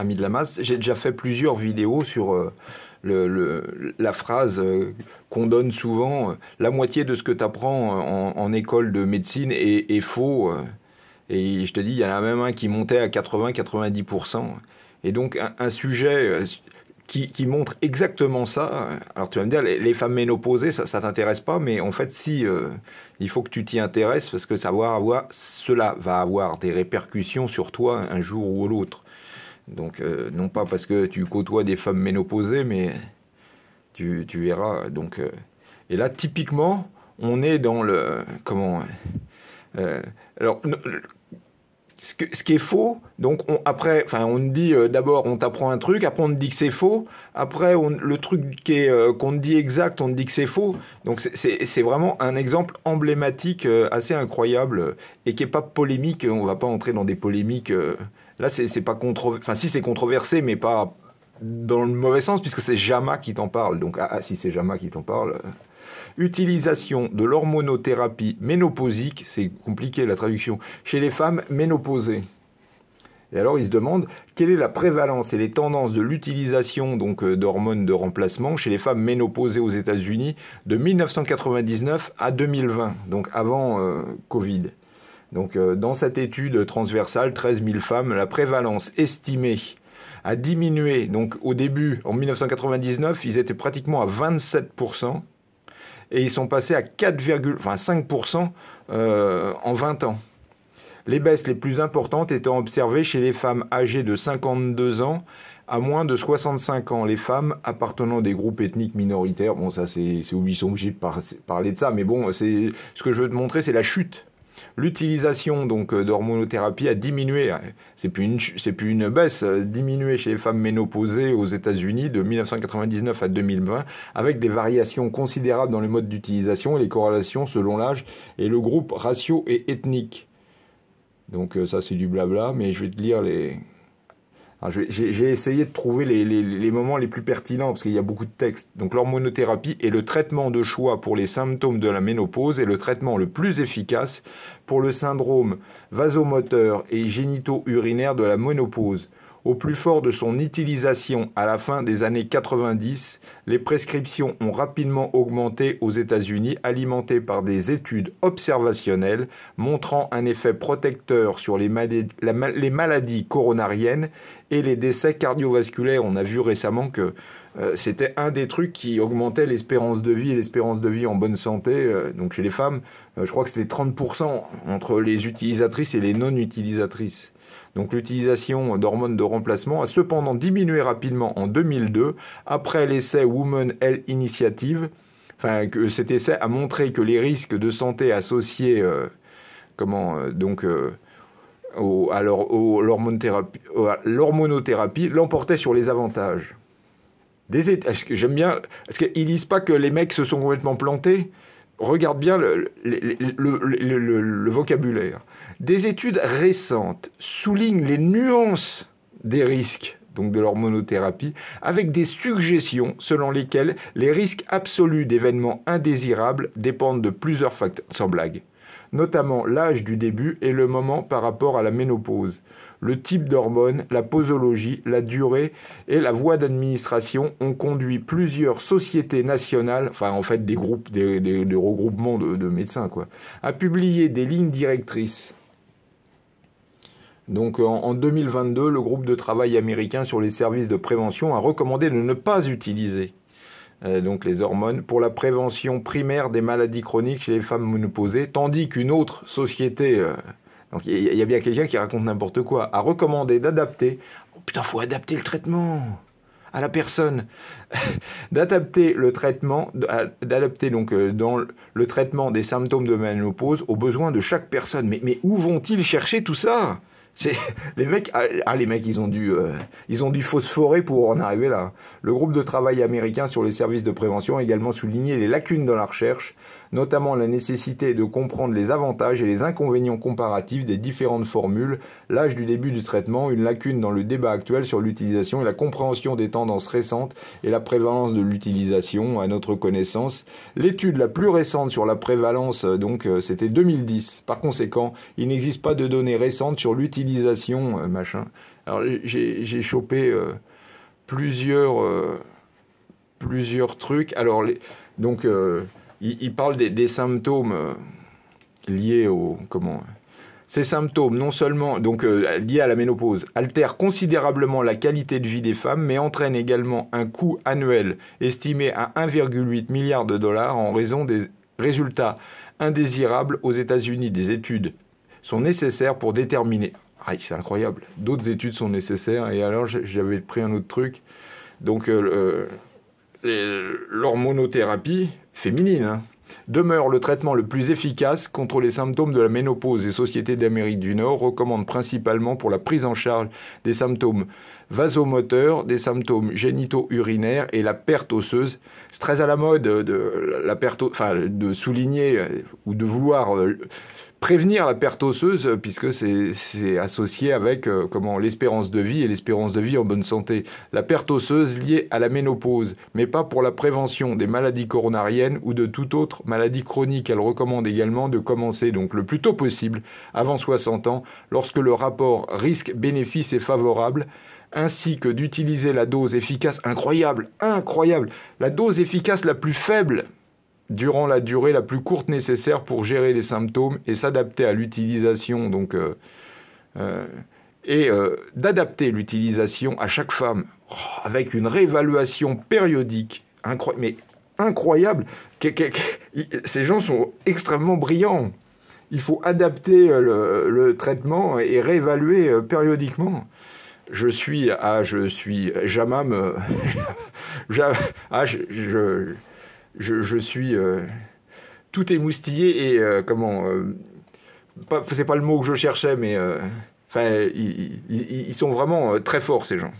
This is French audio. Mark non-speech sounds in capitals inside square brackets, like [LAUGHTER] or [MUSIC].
ami de la masse. J'ai déjà fait plusieurs vidéos sur euh, le, la phrase euh, qu'on donne souvent, euh, la moitié de ce que tu apprends en, école de médecine est, faux. et je te dis, il y en a même un qui montait à 80-90%. Et donc un, sujet qui, qui, montre exactement ça, alors tu vas me dire, les, femmes ménopausées, ça, ne t'intéresse pas, mais en fait si, il faut que tu t'y intéresses parce que savoir avoir, cela va avoir des répercussions sur toi un jour ou l'autre. Donc, euh, non pas parce que tu côtoies des femmes ménopausées, mais tu, verras. Donc, euh, et là, typiquement, on est dans le. Comment. Euh, alors, ce, qui est faux, donc on, après, enfin, on dit d'abord, on t'apprend un truc, après on te dit que c'est faux, après le truc qu'on te dit exact, on te dit que c'est faux. Donc c'est vraiment un exemple emblématique assez incroyable et qui n'est pas polémique. On ne va pas entrer dans des polémiques Là, c'est pas controversé. Enfin, si c'est controversé, mais pas dans le mauvais sens, puisque c'est Jama qui t'en parle. Donc, ah, ah, si c'est Jama qui t'en parle. Utilisation de l'hormonothérapie ménopausique, c'est compliqué la traduction, chez les femmes ménopausées. Et alors, il se demande, quelle est la prévalence et les tendances de l'utilisation donc euh, d'hormones de remplacement chez les femmes ménopausées aux États-Unis de 1999 à 2020, donc avant euh, Covid. Donc euh, dans cette étude transversale, 13 000 femmes, la prévalence estimée a diminué. Donc au début, en 1999, ils étaient pratiquement à 27 et ils sont passés à 5% euh, en 20 ans. Les baisses les plus importantes étant observées chez les femmes âgées de 52 ans à moins de 65 ans. Les femmes appartenant à des groupes ethniques minoritaires, bon ça c'est sont obligés de parler de ça, mais bon, ce que je veux te montrer c'est la chute L'utilisation donc euh, d'hormonothérapie a diminué. C'est plus une c'est plus une baisse, euh, diminuée chez les femmes ménopausées aux États-Unis de 1999 à 2020 avec des variations considérables dans les modes d'utilisation et les corrélations selon l'âge et le groupe ratio et ethnique. Donc euh, ça c'est du blabla mais je vais te lire les j'ai essayé de trouver les, moments les plus pertinents parce qu'il y a beaucoup de textes. Donc l'hormonothérapie est le traitement de choix pour les symptômes de la ménopause et le traitement le plus efficace pour le syndrome vasomoteur et génito-urinaire de la ménopause. Au plus fort de son utilisation à la fin des années 90, les prescriptions ont rapidement augmenté aux États-Unis, alimentées par des études observationnelles montrant un effet protecteur sur les, maladies, coronariennes et les décès cardiovasculaires. On a vu récemment que euh, c'était un des trucs qui augmentait l'espérance de vie et l'espérance de vie en bonne santé, euh, donc chez les femmes, euh, je crois que c'était 30% entre les utilisatrices et les non-utilisatrices. Donc l'utilisation d'hormones de remplacement a cependant diminué rapidement en 2002 après l'essai Women Health Initiative. Enfin, que cet essai a montré que les risques de santé associés comment, à l'hormonothérapie l'emportaient sur les avantages. J'aime bien, parce qu'ils disent pas que les mecs se sont complètement plantés, regarde bien le, vocabulaire. Des études récentes soulignent les nuances des risques donc de l'hormonothérapie, avec des suggestions selon lesquelles les risques absolus d'événements indésirables dépendent de plusieurs facteurs, sans blague, notamment l'âge du début et le moment par rapport à la ménopause le type d'hormone, la posologie, la durée et la voie d'administration ont conduit plusieurs sociétés nationales, enfin en fait des groupes, des, regroupements de, médecins quoi, à publier des lignes directrices. Donc en, 2022, le groupe de travail américain sur les services de prévention a recommandé de ne pas utiliser euh, donc les hormones, pour la prévention primaire des maladies chroniques chez les femmes monoposées, tandis qu'une autre société euh, donc il y, a bien quelqu'un qui raconte n'importe quoi, à recommander d'adapter. Oh, putain, faut adapter le traitement à la personne, [LAUGHS] d'adapter le traitement, d'adapter donc euh, dans le traitement des symptômes de ménopause aux besoins de chaque personne. mais où vont-ils chercher tout ça les mecs, ah, ah, les mecs, ils ont dû, euh, ils ont dû phosphorer pour en arriver là. Le groupe de travail américain sur les services de prévention a également souligné les lacunes dans la recherche, notamment la nécessité de comprendre les avantages et les inconvénients comparatifs des différentes formules, l'âge du début du traitement, une lacune dans le débat actuel sur l'utilisation et la compréhension des tendances récentes et la prévalence de l'utilisation à notre connaissance. L'étude la plus récente sur la prévalence, euh, donc, euh, c'était 2010. Par conséquent, il n'existe pas de données récentes sur l'utilisation euh, machin. Alors j'ai chopé euh, plusieurs, euh, plusieurs trucs. Alors donc il, parle des, symptômes liés au comment. Ces symptômes, non seulement donc liés à la ménopause, altèrent considérablement la qualité de vie des femmes, mais entraînent également un coût annuel estimé à 1,8 milliard de dollars en raison des résultats indésirables aux États-Unis des études sont nécessaires pour déterminer ah, c'est incroyable. D'autres études sont nécessaires. Et alors, j'avais pris un autre truc. Donc, euh, l'hormonothérapie féminine hein, demeure le traitement le plus efficace contre les symptômes de la ménopause. Les sociétés d'Amérique du Nord recommandent principalement pour la prise en charge des symptômes vasomoteurs, des symptômes génitaux urinaires et la perte osseuse. C'est très à la mode de, la perte, de souligner ou de vouloir. Euh, prévenir la perte osseuse, euh, puisque c'est associé avec euh, comment l'espérance de vie et l'espérance de vie en bonne santé. La perte osseuse liée à la ménopause, mais pas pour la prévention des maladies coronariennes ou de toute autre maladie chronique. Elle recommande également de commencer donc le plus tôt possible, avant 60 ans, lorsque le rapport risque-bénéfice est favorable ainsi que d'utiliser la dose efficace incroyable, incroyable, la dose efficace la plus faible durant la durée la plus courte nécessaire pour gérer les symptômes et s'adapter à l'utilisation. Donc, euh, euh, et euh, d'adapter l'utilisation à chaque femme oh, avec une réévaluation périodique. mais incroyable. Ces gens sont extrêmement brillants. Il faut adapter le, traitement et réévaluer périodiquement je suis ah je suis Jamam [LAUGHS] ah, je, je, suis euh, tout émoustillé et euh, comment euh, c'est pas le mot que je cherchais, mais enfin, ils, sont vraiment très forts ces gens.